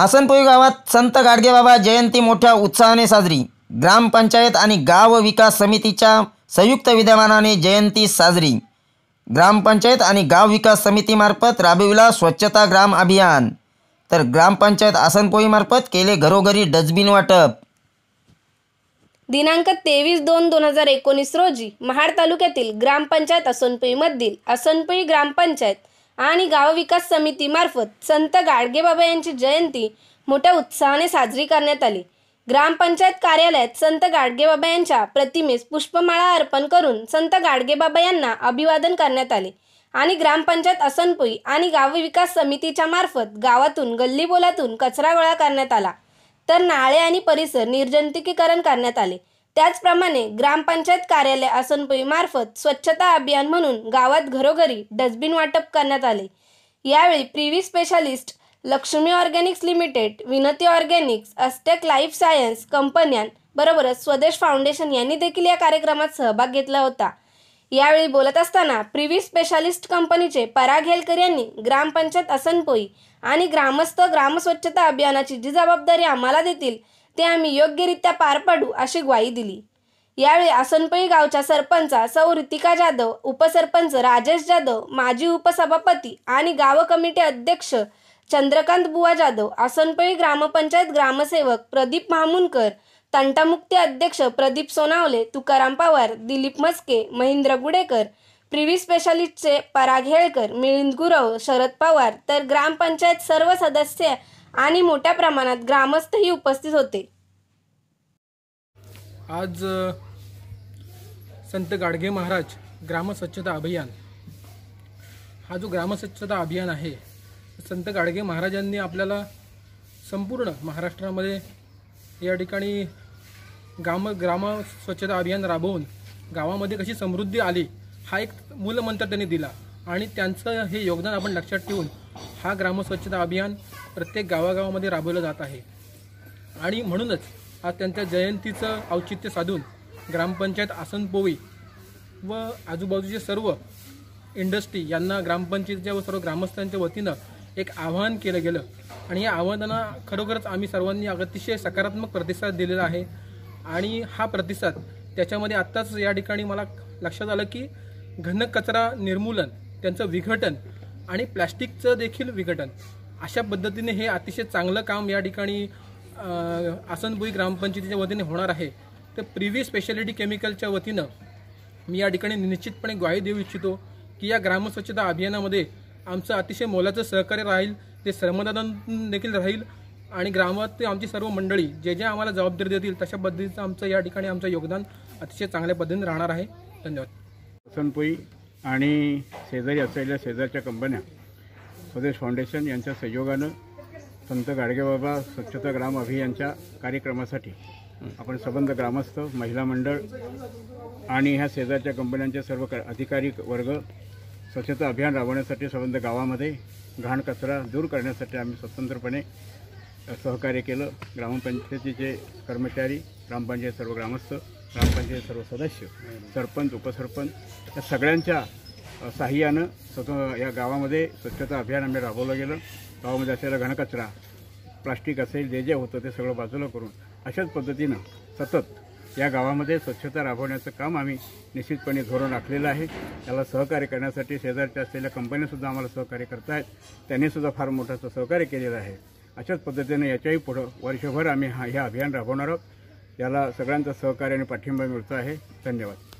आसनपोई गावात संत गाडगेबाबा जयंती मोठ्या उत्साहाने साजरी ग्रामपंचायत आणि गाव विकास समितीच्या संयुक्त विद्यमानाने जयंती साजरी ग्रामपंचायत आणि गाव विकास समितीमार्फत राबविला स्वच्छता ग्राम अभियान तर ग्रामपंचायत आसनपोईमार्फत केले घरोघरी डस्टबिन वाटप दिनांक तेवीस दोन दोन हजार एकोणीस रोजी महाड तालुक्यातील ग्रामपंचायत असनपुईमधील असनपुई ग्रामपंचायत आणि गावविकास समितीमार्फत संत गाडगेबाबा यांची जयंती मोठ्या उत्साहाने साजरी करण्यात आली ग्रामपंचायत कार्यालयात संत गाडगेबाबा यांच्या प्रतिमेस पुष्पमाळा अर्पण करून संत गाडगेबाबा यांना अभिवादन करण्यात आले आणि ग्रामपंचायत असनपुई आणि विकास समितीच्या मार्फत गावातून गल्लीबोलातून कचरा गोळा करण्यात आला तर नाळे आणि परिसर निर्जंतुकीकरण करण्यात आले त्याचप्रमाणे ग्रामपंचायत कार्यालय मार्फत स्वच्छता अभियान म्हणून गावात घरोघरी डस्टबिन वाटप करण्यात आले यावेळी privi specialist Laxmi organics limited Vinati organics astec life science कंपन्यांबरोबरच स्वदेश फाउंडेशन यांनी देखील या कार्यक्रमात सहभाग घेतला होता यावेळी बोलत असताना प्रिव्ही स्पेशालिस्ट कंपनीचे पराग हेलकर यांनी ग्रामपंचायत असनपोई आणि ग्रामस्थ ग्रामस्वच्छता अभियानाची जी जबाबदारी आम्हाला देतील ते आम्ही योग्यरित्या पार पाडू अशी ग्वाही दिली यावेळी आसनपळी गावच्या सरपंचा सौ ऋतिका जाधव उपसरपंच राजेश जाधव माजी उपसभापती आणि गाव कमिटी अध्यक्ष चंद्रकांत बुवा जाधव आसनपळी ग्रामपंचायत ग्रामसेवक प्रदीप मामुनकर तंटामुक्ती अध्यक्ष प्रदीप सोनावले तुकाराम पवार दिलीप मस्के महेंद्र गुडेकर प्रिव्ही स्पेशालिस्टचे पराग हेळकर मिळिंद गुरव शरद पवार तर ग्रामपंचायत सर्व सदस्य आणि मोठ्या प्रमाणात ग्रामस्थही उपस्थित होते आज संत गाडगे महाराज स्वच्छता अभियान हा जो स्वच्छता अभियान आहे संत गाडगे महाराजांनी आपल्याला संपूर्ण महाराष्ट्रामध्ये या ठिकाणी ग्राम ग्राम स्वच्छता अभियान राबवून गावामध्ये कशी समृद्धी आली हा एक मूलमंत्र त्यांनी दिला आणि त्यांचं हे योगदान आपण लक्षात ठेवून हा ग्रामस्वच्छता अभियान प्रत्येक गावागावामध्ये राबवलं जात आहे आणि म्हणूनच आज त्यांच्या जयंतीचं औचित्य साधून ग्रामपंचायत आसनपोवी व आजूबाजूचे सर्व इंडस्ट्री यांना ग्रामपंचायतीच्या व सर्व ग्रामस्थांच्या वतीनं एक आवाहन केलं गेलं आणि या आव्हानांना खरोखरच आम्ही सर्वांनी अतिशय सकारात्मक प्रतिसाद दिलेला आहे आणि हा प्रतिसाद त्याच्यामध्ये आत्ताच या ठिकाणी मला लक्षात आलं की घनकचरा कचरा निर्मूलन त्यांचं विघटन आणि प्लॅस्टिकचं देखील विघटन अशा पद्धतीने हे अतिशय चांगलं काम या ठिकाणी आसनबुई ग्रामपंचायतीच्या वतीने होणार आहे तर प्रिव्ही स्पेशालिटी केमिकलच्या वतीनं मी या ठिकाणी निश्चितपणे ग्वाही देऊ इच्छितो की या ग्रामस्वच्छता अभियानामध्ये आमचं अतिशय मोलाचं सहकार्य राहील ते श्रमदान देखील राहील आणि ग्रामात आमची सर्व मंडळी जे जे आम्हाला जबाबदारी देतील तशा पद्धतीचं आमचं या ठिकाणी आमचं योगदान अतिशय चांगल्या पद्धतीने राहणार आहे धन्यवाद आसनपुई आणि शेजारी असलेल्या शेजारच्या कंपन्या स्वदेश फाउंडेशन यांच्या सहयोगानं संत गाडगेबाबा स्वच्छता ग्राम अभियानच्या कार्यक्रमासाठी आपण सबंध ग्रामस्थ महिला मंडळ आणि ह्या शेजारच्या कंपन्यांचे सर्व अधिकारी वर्ग स्वच्छता अभियान राबवण्यासाठी संबंध गावामध्ये घाण कचरा दूर करण्यासाठी आम्ही स्वतंत्रपणे सहकार्य केलं ग्रामपंचायतीचे कर्मचारी ग्रामपंचायत सर्व ग्रामस्थ ग्रामपंचायत सर्व सदस्य सरपंच उपसरपंच या सगळ्यांच्या साह्यानं स्वतः या गावामध्ये स्वच्छता अभियान आम्ही राबवलं गेलं गावामध्ये असलेला घनकचरा प्लास्टिक असेल जे जे होतं ते सगळं बाजूला करून अशाच पद्धतीनं सतत या गावामध्ये स्वच्छता राबवण्याचं काम आम्ही निश्चितपणे धोरण आखलेलं आहे त्याला सहकार्य करण्यासाठी शेजारच्या असलेल्या कंपन्यासुद्धा आम्हाला सहकार्य आहेत त्यांनीसुद्धा फार मोठं सहकार्य केलेलं आहे अशाच पद्धतीनं याच्याही पुढं वर्षभर आम्ही हा हे अभियान राबवणार आहोत याला सगळ्यांचं सहकार्य आणि पाठिंबा मिळतो आहे धन्यवाद